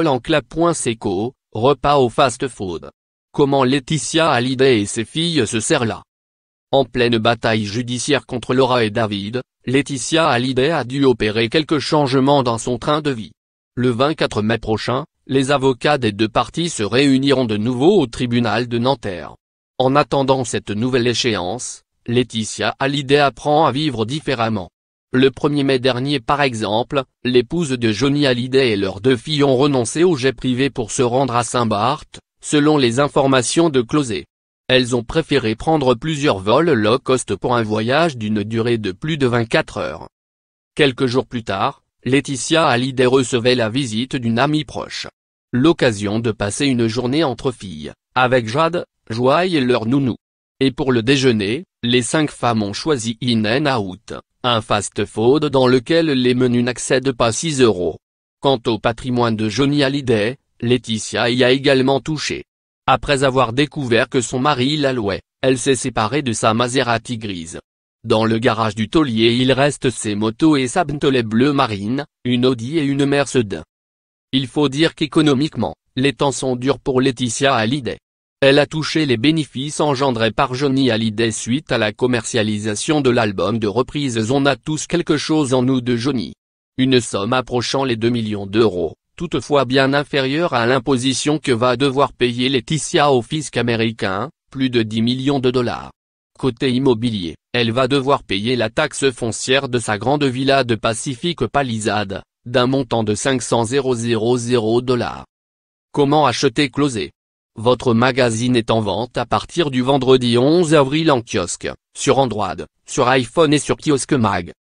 en repas au fast-food. Comment Laetitia Hallyday et ses filles se serrent là En pleine bataille judiciaire contre Laura et David, Laetitia Hallyday a dû opérer quelques changements dans son train de vie. Le 24 mai prochain, les avocats des deux parties se réuniront de nouveau au tribunal de Nanterre. En attendant cette nouvelle échéance, Laetitia Hallyday apprend à vivre différemment. Le 1er mai dernier par exemple, l'épouse de Johnny Hallyday et leurs deux filles ont renoncé au jet privé pour se rendre à Saint-Barth, selon les informations de Closet. Elles ont préféré prendre plusieurs vols low cost pour un voyage d'une durée de plus de 24 heures. Quelques jours plus tard, Laetitia Hallyday recevait la visite d'une amie proche. L'occasion de passer une journée entre filles, avec Jade, Joy et leur nounou. Et pour le déjeuner, les cinq femmes ont choisi In Out, un fast-food dans lequel les menus n'accèdent pas 6 euros. Quant au patrimoine de Johnny Hallyday, Laetitia y a également touché. Après avoir découvert que son mari la louait, elle s'est séparée de sa Maserati grise. Dans le garage du taulier il reste ses motos et sa Bentley bleu marine, une Audi et une Mercedes. Il faut dire qu'économiquement, les temps sont durs pour Laetitia Hallyday. Elle a touché les bénéfices engendrés par Johnny Hallyday suite à la commercialisation de l'album de reprises On a tous quelque chose en nous de Johnny. Une somme approchant les 2 millions d'euros, toutefois bien inférieure à l'imposition que va devoir payer Laetitia au fisc américain, plus de 10 millions de dollars. Côté immobilier, elle va devoir payer la taxe foncière de sa grande villa de Pacific Palisade, d'un montant de 500 000 dollars. Comment acheter closé votre magazine est en vente à partir du vendredi 11 avril en kiosque, sur Android, sur iPhone et sur Kiosque Mag.